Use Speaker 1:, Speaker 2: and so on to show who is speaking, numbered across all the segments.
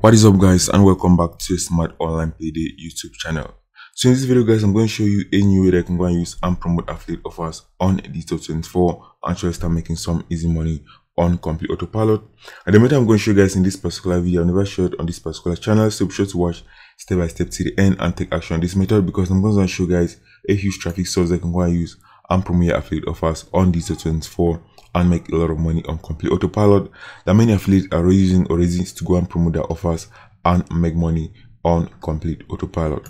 Speaker 1: What is up guys and welcome back to Smart Online Payday YouTube channel. So in this video guys, I'm going to show you a new way that I can go and use and promote affiliate offers on the top 24 and try to start making some easy money on complete autopilot. And the method I'm going to show you guys in this particular video, I've never showed on this particular channel, so be sure to watch step by step to the end and take action on this method because I'm going to show you guys a huge traffic source that I can go and use and promote affiliate offers on the top 24 and make a lot of money on complete autopilot that many affiliates are using or reasons to go and promote their offers and make money on complete autopilot.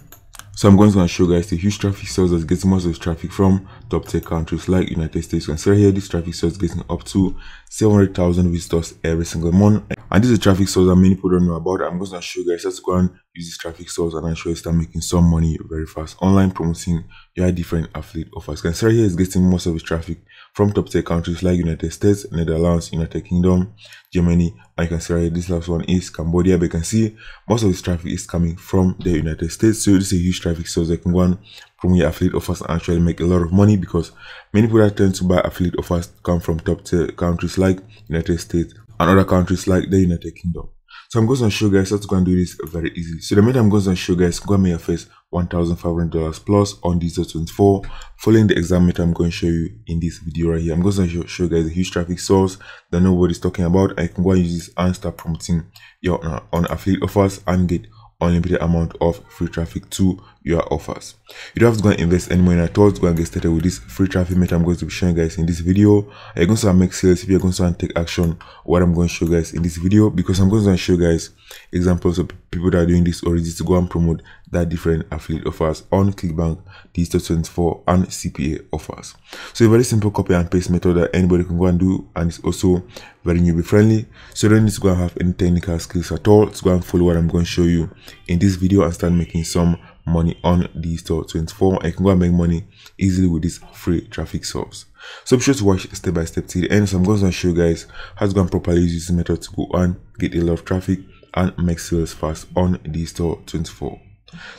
Speaker 1: So I'm going to show you guys the huge traffic source that's getting most of this traffic from top 10 countries like United States. You can see here this traffic source getting up to 700,000 visitors every single month. And this is a traffic source that many people don't know about. I'm going to show guys how to go and uses traffic source and you start making some money very fast. Online promoting your different affiliate offers. Canceria is getting most of its traffic from top tier countries like United States, Netherlands, United Kingdom, Germany, and Canceria. This last one is Cambodia, but you can see most of its traffic is coming from the United States. So this is a huge traffic source that can go on promote your affiliate offers and actually make a lot of money because many people that tend to buy affiliate offers come from top tier countries like United States and other countries like the United Kingdom. So I'm going to show guys how to go and do this very easy. So the minute I'm going to show guys, go and make your first $1,500 plus on this 24. Following the exam method I'm going to show you in this video right here. I'm going to show, show you guys a huge traffic source that nobody's talking about. I can go and use this and start promoting your on, uh, on affiliate offers and get unlimited amount of free traffic to your offers. You don't have to go and invest any money at all to go and get started with this free traffic method I'm going to be showing you guys in this video. You're going to make sales if you're going to take action what I'm going to show you guys in this video because I'm going to show you guys examples of people that are doing this already to go and promote that different affiliate offers on ClickBank, Digital24 and CPA offers. So a very simple copy and paste method that anybody can go and do and it's also very newbie friendly. So you don't need to go and have any technical skills at all to go and follow what I'm going to show you in this video and start making some money on the store 24 and you can go and make money easily with these free traffic source so be sure to watch step by step till the end so i'm going to show you guys how to go and properly use this method to go and get a lot of traffic and make sales fast on the store 24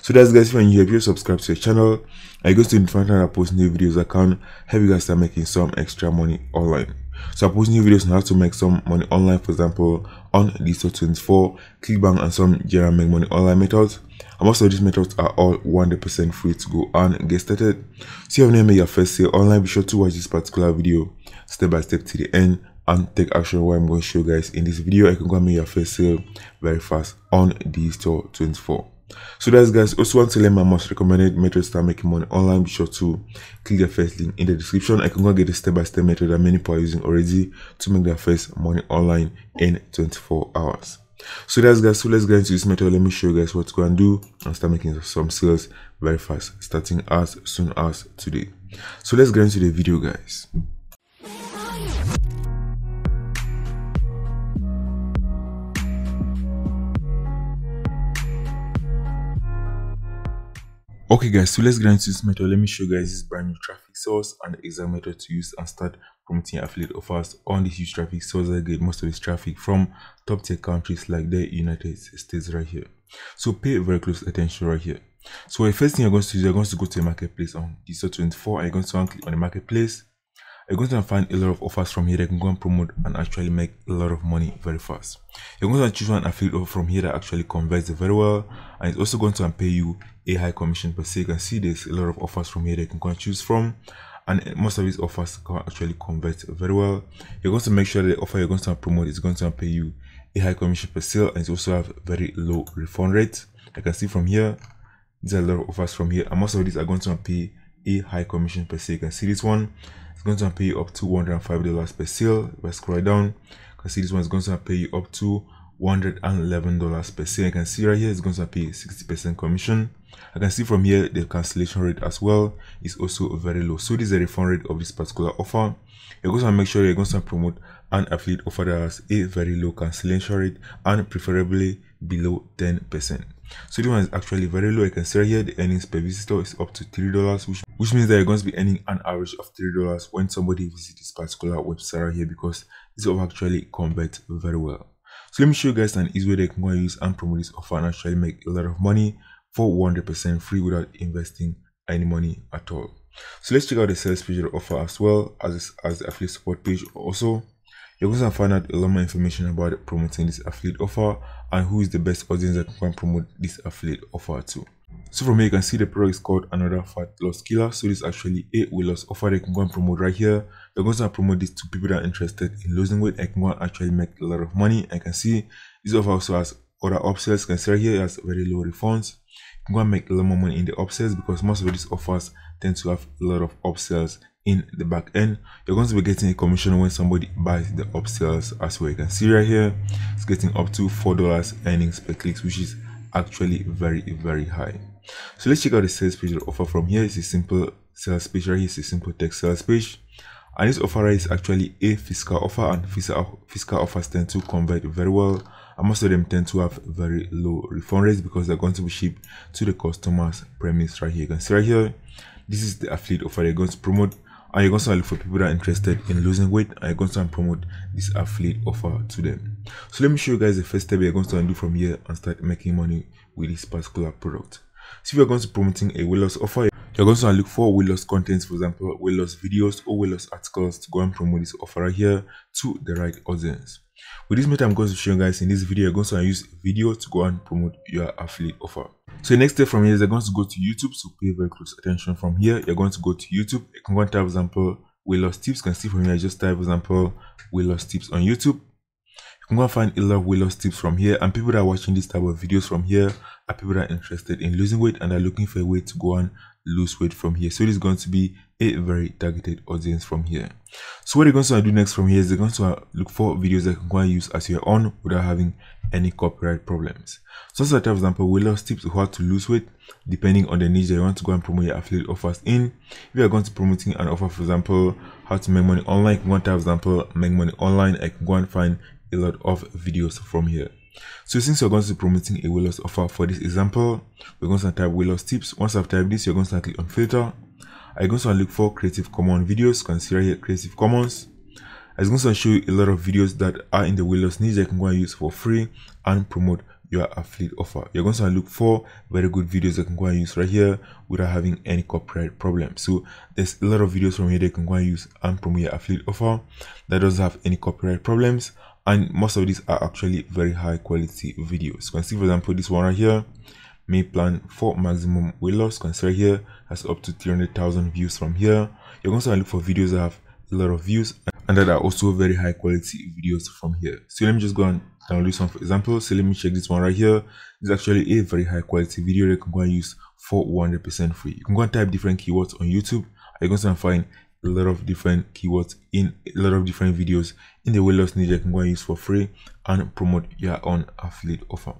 Speaker 1: so that's guys if you're new here please subscribe to the channel i go to the front and i post new videos i can help you guys start making some extra money online so I post new videos on how to make some money online, for example, on store 24, ClickBank and some general make money online methods. And most of these methods are all 100% free to go and get started. So if you have not made your first sale online, be sure to watch this particular video step by step to the end and take action what I'm going to show you guys in this video. I can go and make your first sale very fast on Digital 24. So that's guys, also want to learn my most recommended method to start making money online, be sure to click the first link in the description. I can go get the step by -step method that many people are using already to make their first money online in 24 hours so that's guys so let's get into this method let me show you guys what to go and do and start making some sales very fast starting as soon as today so let's get into the video guys okay guys so let's get into this method let me show you guys this brand new traffic source and the exact method to use and start promoting affiliate offers on this huge traffic source I get most of this traffic from top tier countries like the united states right here so pay very close attention right here so the first thing you're going to do is you're going to go to the marketplace on this 24 and you're going to click on the marketplace you're going to find a lot of offers from here that can go and promote and actually make a lot of money very fast. You're going to choose one affiliate offer from here that actually converts very well and it's also going to pay you a high commission per se. You can see there's a lot of offers from here that you can go and choose from and most of these offers can actually convert very well. You're going to make sure that the offer you're going to promote is going to pay you a high commission per sale and it's also have very low refund rate. I can see from here, there's a lot of offers from here and most of these are going to pay a high commission per se. You can see this one it's going to pay you up to $105 per sale. If I scroll down, you can see this one is going to pay you up to $111 per sale. You can see right here, it's going to pay 60% commission. I can see from here, the cancellation rate as well is also very low. So this is the refund rate of this particular offer. You're going to make sure you're going to promote an affiliate offer that has a very low cancellation rate and preferably below 10%. So this one is actually very low. I can see here the earnings per visitor is up to $3, which, which means that you're going to be earning an average of $3 when somebody visits this particular website right here because this will actually convert very well. So let me show you guys an easy way that you can go and use and promote this offer and actually make a lot of money for 100% free without investing any money at all. So let's check out the sales page offer as well as, as the affiliate support page also. You also find out a lot more information about promoting this affiliate offer and who is the best audience that can promote this affiliate offer to. So from here you can see the product is called another fat loss killer. So this is actually a weight loss offer they can go and promote right here. you are going to promote this to people that are interested in losing weight and can go and actually make a lot of money. I can see this offer also has other upsells. You can see right here it has very low refunds. I'm gonna make a lot more money in the upsells because most of these offers tend to have a lot of upsells in the back end you're going to be getting a commission when somebody buys the upsells as well you can see right here it's getting up to four dollars earnings per clicks which is actually very very high so let's check out the sales page offer from here it's a simple sales page right here it's a simple text sales page and this offer is actually a fiscal offer and fiscal, fiscal offers tend to convert very well and most of them tend to have very low refund rates because they're going to be shipped to the customer's premise right here. You can see right here, this is the affiliate offer they're going to promote Are you going to look for people that are interested in losing weight Are you going to promote this affiliate offer to them so let me show you guys the first step you're going to do from here and start making money with this particular product so if you're going to promoting a weight loss offer you're going to look for weight loss contents for example weight loss videos or weight loss articles to go and promote this offer right here to the right audience with this method I'm going to show you guys in this video, you're going to use video to go and promote your affiliate offer. So next step from here is you're going to go to YouTube, so pay very close attention. From here, you're going to go to YouTube, you can go and type example weight loss tips. You can see from here, I just type example weight loss tips on YouTube. I'm gonna find a lot of weight loss tips from here and people that are watching this type of videos from here are people that are interested in losing weight and are looking for a way to go and lose weight from here. So it is going to be a very targeted audience from here. So what they're going to do next from here is they're going to look for videos that can go and use as your own without having any copyright problems. So such for example, weight loss tips how to lose weight depending on the niche that you want to go and promote your affiliate offers in. If you are going to promoting an offer, for example, how to make money online, one type example, make money online, I can go and find a lot of videos from here. So since you're going to be promoting a weight loss offer for this example, we're going to type weight loss tips. Once I've typed this, you're going to click on filter. I'm going to look for Creative Commons videos. Consider here Creative Commons. I'm going to show you a lot of videos that are in the weight loss niche that you can go and use for free and promote your affiliate offer. You're going to look for very good videos that can go and use right here without having any copyright problem. So there's a lot of videos from here that you can go and use and promote your affiliate offer that doesn't have any copyright problems and most of these are actually very high quality videos you can see for example this one right here may plan for maximum weight loss consider here has up to 300,000 views from here you're also look for videos that have a lot of views and that are also very high quality videos from here so let me just go and download some for example so let me check this one right here it's actually a very high quality video that you can go and use for 100 percent free you can go and type different keywords on youtube you're going to find a lot of different keywords in a lot of different videos in the weight loss niche you can go and use for free and promote your own affiliate offer.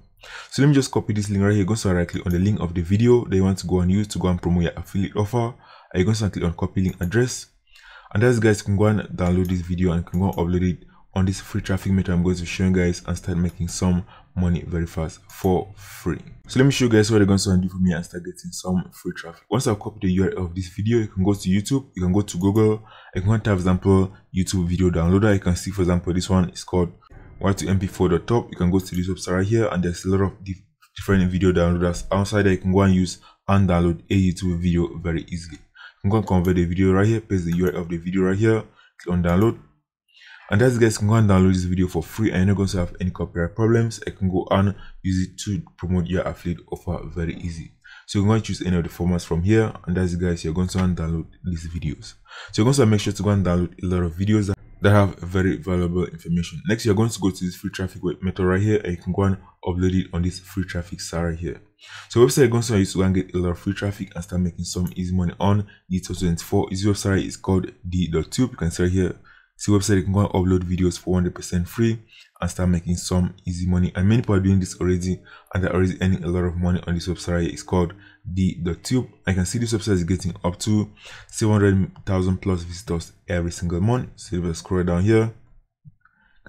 Speaker 1: So let me just copy this link right here. Go directly right click on the link of the video that you want to go and use to go and promote your affiliate offer. you going to click on copy link address. And that's guys, you can go and download this video and can go and upload it on this free traffic method I'm going to show you guys and start making some money very fast for free. So let me show you guys what you are going to do for me and start getting some free traffic. Once I've copied the URL of this video, you can go to YouTube, you can go to Google, you can type, for example, YouTube video downloader. You can see, for example, this one is called y2mp4.top. You can go to this website right here and there's a lot of diff different video downloaders. Outside there, you can go and use and download a YouTube video very easily. You can go and convert the video right here, paste the URL of the video right here, click on download, and that's guys, can go and download this video for free and you're not going to have any copyright problems. I can go and use it to promote your affiliate offer very easy. So you're going to choose any of the formats from here. And that's you guys, you're going to download these videos. So you're going to make sure to go and download a lot of videos that, that have very valuable information. Next, you're going to go to this free traffic method right here and you can go and upload it on this free traffic site right here. So website you're going to use to go and get a lot of free traffic and start making some easy money on the 24 Is your site is called D.tube. You can see right here see website you can go and upload videos for 100% free and start making some easy money and many people are doing this already and they're already earning a lot of money on this website it's called the the tube i can see this website is getting up to 700,000 plus visitors every single month so if i scroll down here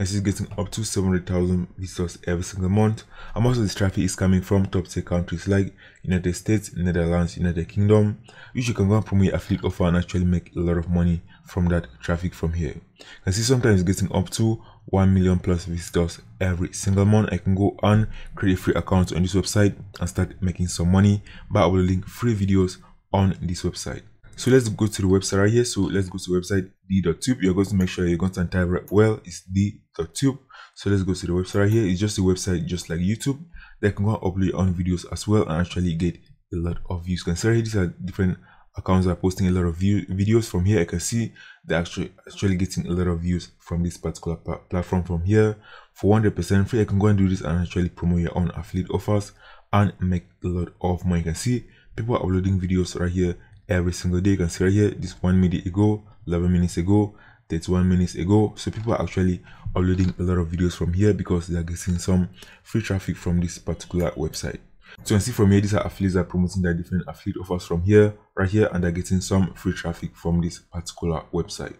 Speaker 1: because he's getting up to 700,000 visitors every single month. And most of this traffic is coming from top tier countries like United States, Netherlands, United Kingdom, which you can go and promote your affiliate offer and actually make a lot of money from that traffic from here. I see sometimes getting up to 1 million plus visitors every single month. I can go and create a free account on this website and start making some money by uploading free videos on this website so let's go to the website right here so let's go to website d.tube you're going to make sure you're going to type right well it's d.tube so let's go to the website right here it's just a website just like youtube that can go and upload on videos as well and actually get a lot of views consider these are different accounts are posting a lot of view videos from here i can see they're actually actually getting a lot of views from this particular platform from here for 100 percent free i can go and do this and actually promote your own affiliate offers and make a lot of money you can see people are uploading videos right here every single day. You can see right here, this one minute ago, 11 minutes ago, 31 minutes ago. So people are actually uploading a lot of videos from here because they are getting some free traffic from this particular website. So you can see from here, these are affiliates that are promoting their different affiliate offers from here, right here, and they're getting some free traffic from this particular website.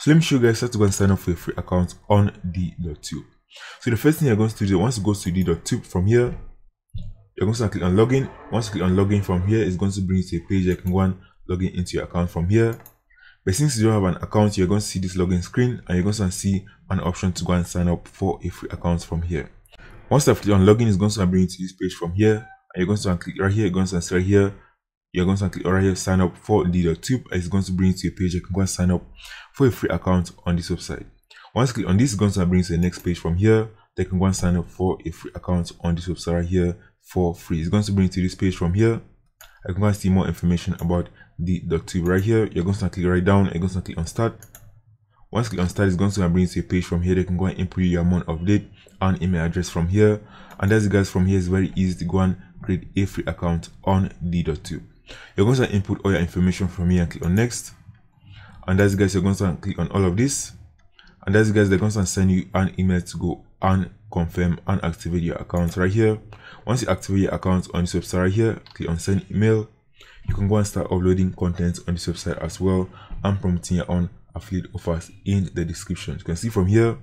Speaker 1: So let me show you guys how to go and sign up for a free account on D.tube. So the first thing you're going to do is once you go to D.tube from here, you're going to click on login once you click on login from here it's going to bring you to a page you can go and log in into your account from here but since you don't have an account you're going to see this login screen and you're going to see an option to go and sign up for a free account from here once you have clicked on login it's going to bring you to this page from here and you're going to click right here you're going to right here you're going to click right here sign up for leadertube it's going to bring you to a page you can go and sign up for a free account on this website once you click on this it's going to bring you to the next page from here they can go and sign up for a free account on this website right here for free. It's going to bring you to this page from here. I can go and see more information about the DocTube right here. You're going to click right down. You're going to click on start. Once click on start, it's going to bring you to a page from here. You can go and input your amount of date and email address from here. And that's guys from here. It's very easy to go and create a free account on the DocTube. You're going to input all your information from here and click on next. And that's guys, you're going to click on all of this. And that's guys, they're going to send you an email to go and confirm and activate your account right here once you activate your account on this website right here click on send email you can go and start uploading content on this website as well and promoting your own affiliate offers in the description you can see from here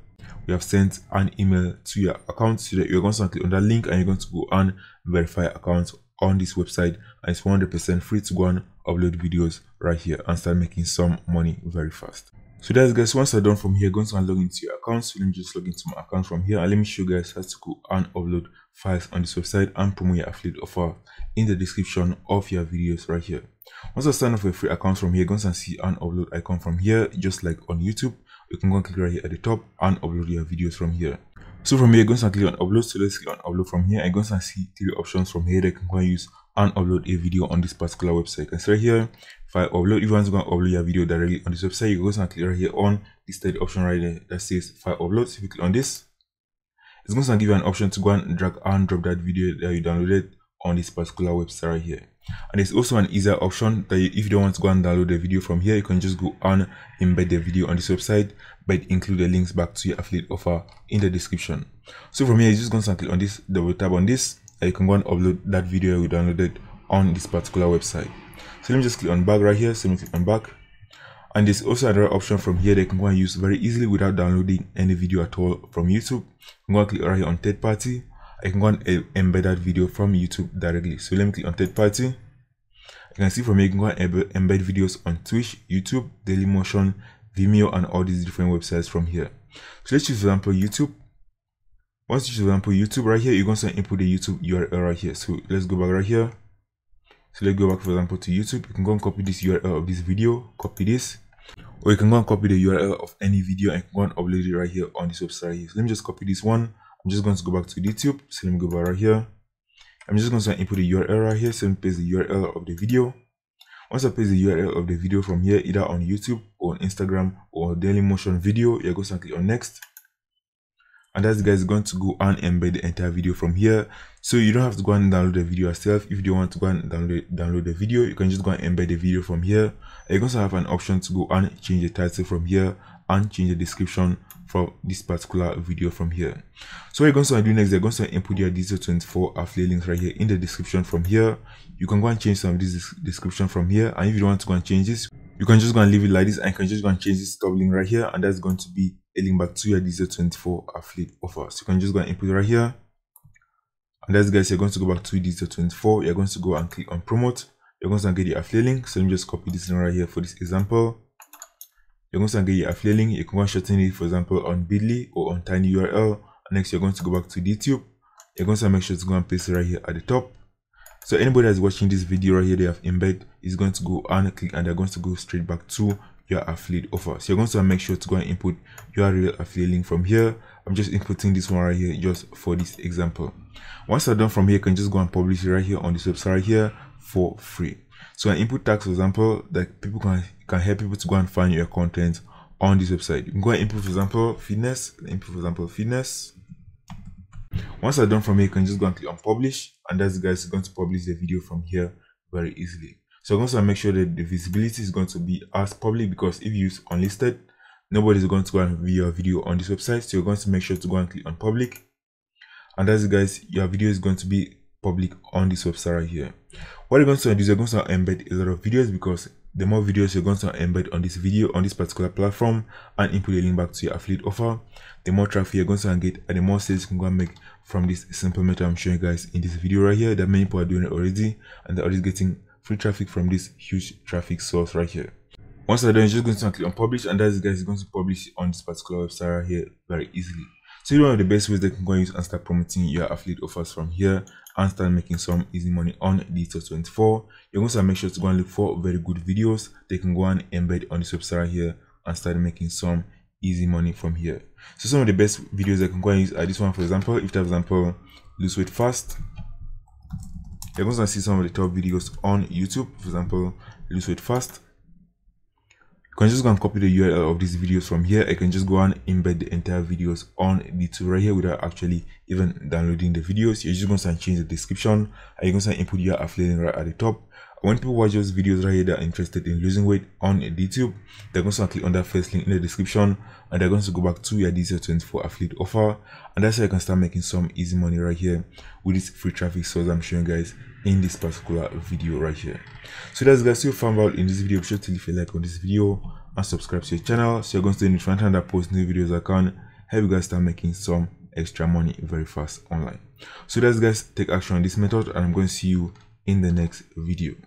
Speaker 1: we have sent an email to your account so that you're going to click on that link and you're going to go and verify account on this website and it's 100% free to go and upload videos right here and start making some money very fast so that's guys, once I'm done from here, go and log into your account. So let me just log into my account from here and let me show you guys how to go and upload files on this website and promote your affiliate offer in the description of your videos right here. Once I sign up a free account from here, go and see an upload icon from here, just like on YouTube. You can go and click right here at the top and upload your videos from here. So from here, go and click on upload. So let's click on upload from here i'm go and see three options from here that you can go and use and upload a video on this particular website. And so right here, if I upload, you want to go and upload your video directly on this website, you go and click right here on this third option right there that says file uploads. If you click on this, it's going to give you an option to go and drag and drop that video that you downloaded on this particular website right here. And it's also an easier option that you, if you don't want to go and download the video from here, you can just go and embed the video on this website, but include the links back to your affiliate offer in the description. So from here, you're just going to click on this double tap on this, and you can go and upload that video you downloaded on this particular website so let me just click on back right here so let me click on back and there's also another option from here that you can go and use very easily without downloading any video at all from youtube i'm going to click right here on third party i can go and eh, embed that video from youtube directly so let me click on third party you can see from here you can go and embed videos on twitch youtube dailymotion vimeo and all these different websites from here so let's use example youtube once you for example youtube right here you're going to input the youtube url right here so let's go back right here so let's go back for example to youtube you can go and copy this url of this video copy this or you can go and copy the url of any video and go and upload it right here on this website here so let me just copy this one i'm just going to go back to youtube so let me go back right here i'm just going to input the url right here so let me paste the url of the video once I paste the URL of the video from here, either on YouTube or on Instagram or Daily Motion video, you're going to click on next and that's guys going to go and embed the entire video from here so you don't have to go and download the video yourself if you want to go and download download the video you can just go and embed the video from here you also have an option to go and change the title from here and change the description for this particular video from here so what you're going to do next you're going to input your digital 24 affiliate links right here in the description from here you can go and change some of this description from here and if you don't want to go and change this you can just go and leave it like this and you can just go and change this top link right here and that's going to be a link back to your DZ 24 affiliate offer so you can just go and input right here and that's guys you're going to go back to DZ 24 you're going to go and click on promote you're going to get your affiliate link so let me just copy this link right here for this example you're going to get your affiliate link you can go and shorten it for example on bit.ly or on tiny url next you're going to go back to youtube you're going to make sure to go and paste it right here at the top so anybody that's watching this video right here they have embed is going to go and click and they're going to go straight back to your affiliate offer so you're going to make sure to go and input your real affiliate link from here i'm just inputting this one right here just for this example once you're done from here you can just go and publish it right here on this website right here for free so an input tax for example that people can can help people to go and find your content on this website you can go and input for example fitness input for example fitness once i done from here, you can just go and click on publish and that's guys going to publish the video from here very easily. So I'm going to make sure that the visibility is going to be as public because if you use unlisted, nobody's going to go and view your video on this website. So you're going to make sure to go and click on public. And that's guys, your video is going to be public on this website right here. What you're going to do is you're going to embed a lot of videos because the more videos you're going to embed on this video on this particular platform and input a link back to your affiliate offer the more traffic you're going to get and the more sales you can go and make from this simple method i'm showing you guys in this video right here that many people are doing it already and they're already getting free traffic from this huge traffic source right here once I done you're just going to click on publish and that is guys going to publish on this particular website right here very easily so one of the best ways that you can go use and start promoting your affiliate offers from here and start making some easy money on Digital24. You're going to make sure to go and look for very good videos They can go and embed on this website here and start making some easy money from here. So some of the best videos I can go and use are this one, for example, if for example, lose weight fast. You're going to see some of the top videos on YouTube, for example, lose weight fast you can just go and copy the url of these videos from here i can just go and embed the entire videos on the tool right here without actually even downloading the videos you're just going to change the description and you're going to input your affiliate right at the top when people watch those videos right here that are interested in losing weight on YouTube, they're going to click on that first link in the description and they're going to go back to your DCL24 affiliate offer. And that's how you can start making some easy money right here with this free traffic source I'm showing guys in this particular video right here. So that's guys, so you found out in this video, be sure to leave a like on this video and subscribe to your channel so you're going to stay notified time that I post new videos I can help you guys start making some extra money very fast online. So that's guys, take action on this method and I'm going to see you in the next video.